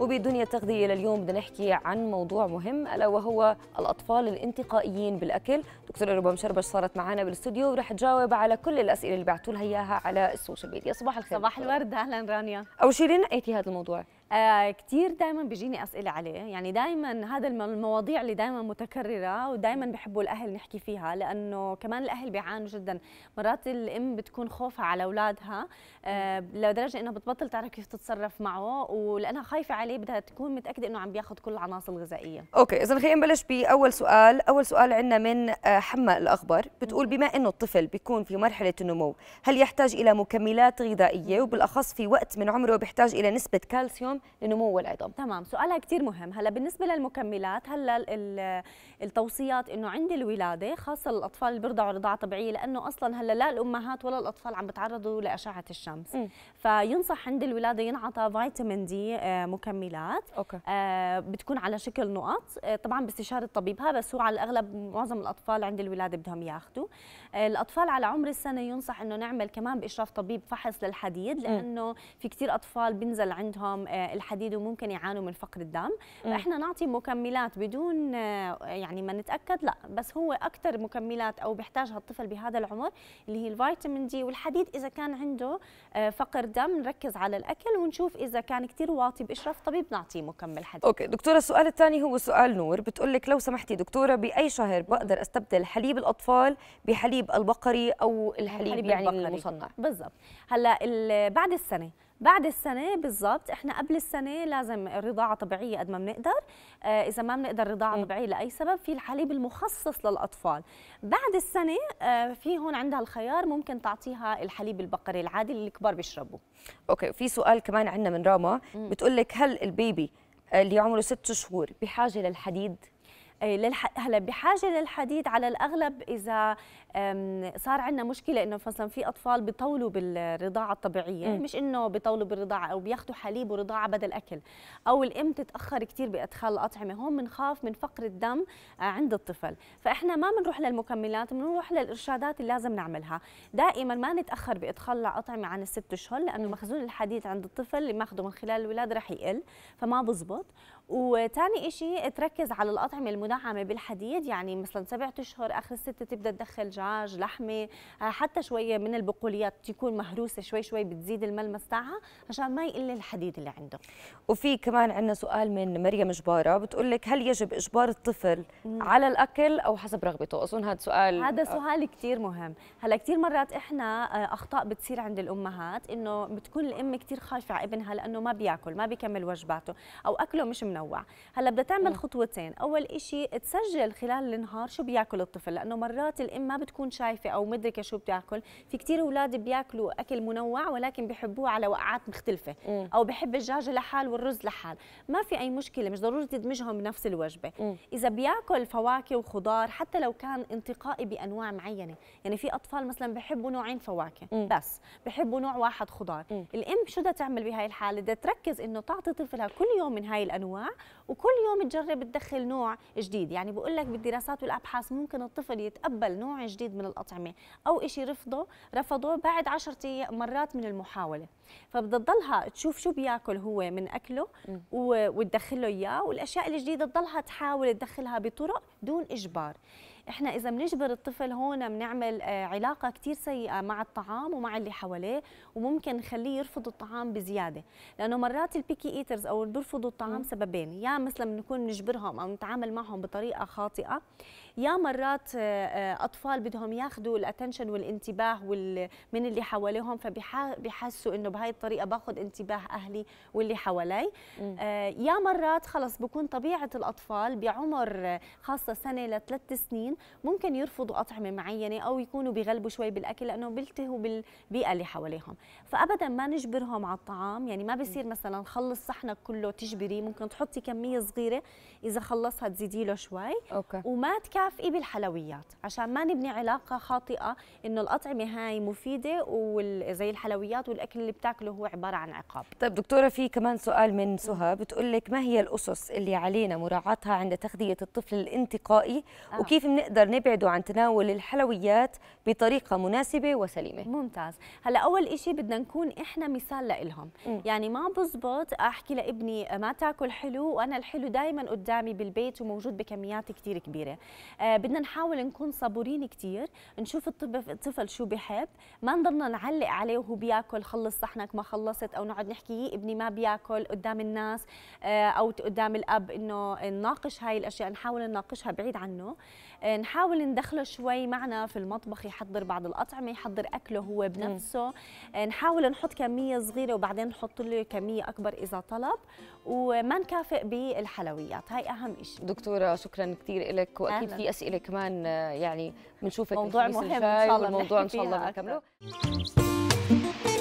وبدنيا التغذية لليوم بدنا نحكي عن موضوع مهم ألا وهو الأطفال الانتقائيين بالأكل دكتورة ربا مشربش صارت معنا بالاستوديو ورح تجاوب على كل الأسئلة اللي بعتولها إياها على السوشيال ميديا صباح الخير صباح الورد أهلا رانيا أول شيرين ليه نقيتي هذا الموضوع؟ آه كثير دائما بيجيني اسئله عليه يعني دائما هذا المواضيع اللي دائما متكرره ودائما بحبوا الاهل نحكي فيها لانه كمان الاهل بيعانوا جدا مرات الام بتكون خوفها على اولادها آه لدرجه انها بتبطل تعرف كيف تتصرف معه ولانها خايفه عليه بدها تكون متاكده انه عم بياخذ كل العناصر الغذائيه اوكي اذا خلينا نبلش باول سؤال اول سؤال عندنا من آه، حما الاخبر بتقول بما انه الطفل بيكون في مرحله النمو هل يحتاج الى مكملات غذائيه وبالاخص في وقت من عمره بيحتاج الى نسبه كالسيوم لنمو العظام تمام سؤالها كثير مهم هلا بالنسبه للمكملات هلا التوصيات انه عند الولاده خاصه للاطفال اللي بيرضعوا رضاعه طبيعيه لانه اصلا هلا لا الامهات ولا الاطفال عم بتعرضوا لاشعه الشمس م. فينصح عند الولاده ينعطى فيتامين دي آه، مكملات أوكي. آه بتكون على شكل نقط آه، طبعا باستشاره طبيبها بس هو على الاغلب معظم الاطفال عند الولاده بدهم ياخذوا آه الاطفال على عمر السنه ينصح انه نعمل كمان باشراف طبيب فحص للحديد لانه م. في كثير اطفال بينزل عندهم آه، الحديد وممكن يعانوا من فقر الدم فاحنا نعطي مكملات بدون آه، يعني ما نتاكد لا بس هو اكثر مكملات او بيحتاجها الطفل بهذا العمر اللي هي الفيتامين دي والحديد اذا كان عنده آه، فقر دم نركز على الاكل ونشوف اذا كان كثير واطي باشراف طبيب نعطيه مكمل حديد اوكي دكتوره السؤال الثاني هو سؤال نور بتقول لك لو سمحتي دكتوره باي شهر بقدر استبدل حليب الاطفال بحليب البقري او الحليب, الحليب يعني البقري. المصنع بالضبط هلا بعد السنه بعد السنه بالضبط احنا قبل السنه لازم الرضاعة طبيعيه قد ما بنقدر آه اذا ما بنقدر رضاعه إيه. طبيعيه لاي سبب في الحليب المخصص للاطفال بعد السنه آه في هون عندها الخيار ممكن تعطيها الحليب البقري العادي اللي الكبار بيشربوه اوكي في سؤال كمان عندنا من راما بتقول لك هل البيبي اللي عمره ست شهور بحاجه للحديد آه، هلا بحاجه للحديد على الاغلب اذا صار عندنا مشكله انه مثلا في اطفال بيطولوا بالرضاعه الطبيعيه يعني م. مش انه بيطولوا بالرضاعه او بياخذوا حليب ورضاعه بدل اكل او الام تتاخر كثير بادخال الاطعمه هون بنخاف من فقر الدم آه، عند الطفل فاحنا ما بنروح للمكملات بنروح للارشادات اللي لازم نعملها دائما ما نتاخر بادخال الاطعمه عن الست اشهر لانه مخزون الحديد عند الطفل اللي ماخذه من خلال الولاده رح يقل فما بزبط وثاني شيء تركز على الأطعمة المدعمة بالحديد يعني مثلا سبعة أشهر آخر الستة تبدأ تدخل دجاج لحمة آه، حتى شوية من البقوليات تكون مهروسة شوي شوي بتزيد الملمس تاعها عشان ما يقل الحديد اللي عنده وفي كمان عندنا سؤال من مريم جبارة بتقول لك هل يجب إجبار الطفل مم. على الأكل أو حسب رغبته أظن هذا سؤال هذا آه. سؤال كثير مهم هلا كثير مرات إحنا آه، أخطاء بتصير عند الأمهات إنه بتكون الأم كثير خايفة على ابنها لأنه ما بياكل ما بيكمل وجباته أو أكله مش منوع متنوع هلا بدها تعمل خطوتين اول شيء تسجل خلال النهار شو بياكل الطفل لانه مرات الام ما بتكون شايفه او مدركه شو بتاكل في كثير اولاد بياكلوا اكل منوع ولكن بحبوه على وقعات مختلفه م. او بحب الدجاج لحال والرز لحال ما في اي مشكله مش ضروري تدمجهم بنفس الوجبه م. اذا بياكل فواكه وخضار حتى لو كان انتقائي بانواع معينه يعني في اطفال مثلا بحبوا نوعين فواكه م. بس بحبوا نوع واحد خضار م. الام شو بدها تعمل بهاي الحاله بدها تركز انه تعطي طفلها كل يوم من هاي الانواع وكل يوم تجرب تدخل نوع جديد يعني بقول لك بالدراسات والابحاث ممكن الطفل يتقبل نوع جديد من الاطعمه او شيء رفضه رفضه بعد 10 مرات من المحاوله فبدها تضلها تشوف شو بياكل هو من اكله وتدخله اياه والاشياء الجديده تضلها تحاول تدخلها بطرق دون اجبار احنا اذا بنجبر الطفل هون بنعمل آه، علاقه كثير سيئه مع الطعام ومع اللي حواليه وممكن نخليه يرفض الطعام بزياده لانه مرات البيكي ايترز او اللي بيرفضوا الطعام سببين يا مثلا بنكون نجبرهم او نتعامل معهم بطريقه خاطئه يا مرات آه، آه، اطفال بدهم ياخذوا الاتنشن والانتباه من اللي حواليهم فبيحسوا انه بهاي الطريقه باخذ انتباه اهلي واللي حوالي يا مرات خلص بكون طبيعه الاطفال بعمر خاصه سنه لثلاث سنين ممكن يرفضوا أطعمة معينة أو يكونوا بيغلبوا شوي بالأكل لأنه بيلتهوا بالبيئة اللي حواليهم فأبدا ما نجبرهم على الطعام يعني ما بصير مثلا خلص صحنك كله تجبري ممكن تحطي كمية صغيرة إذا خلصها تزيدي له شوي أوكي. وما تكافئي بالحلويات عشان ما نبني علاقة خاطئة إنه الأطعمة هاي مفيدة وزي الحلويات والأكل اللي بتاكله هو عبارة عن عقاب طيب دكتورة في كمان سؤال من سهى بتقول لك ما هي الأسس اللي علينا مراعاتها عند تغذية الطفل الانتقائي آه. وكيف بنقدر نقدر نبعده عن تناول الحلويات بطريقه مناسبه وسليمه ممتاز هلا اول شيء بدنا نكون احنا مثال لإلهم يعني ما بزبط احكي لابني ما تاكل حلو وانا الحلو دائما قدامي بالبيت وموجود بكميات كثير كبيره آه بدنا نحاول نكون صبورين كثير نشوف الطفل شو بحب ما نضلنا نعلق عليه وهو بياكل خلص صحنك ما خلصت او نقعد نحكي إيه، ابني ما بياكل قدام الناس آه او قدام الاب انه نناقش هاي الاشياء نحاول نناقشها بعيد عنه آه، نحاول ندخله شوي معنا في المطبخ يحضر بعض الأطعمة يحضر أكله هو بنفسه م. آه، نحاول نحط كمية صغيرة وبعدين نحط له كمية أكبر إذا طلب وما نكافئ بالحلويات هاي أهم شيء دكتورة شكرا كثير لك وأكيد في أسئلة كمان آه، يعني بنشوفك موضوع مهم إن شاء الله الموضوع إن شاء الله بنكمله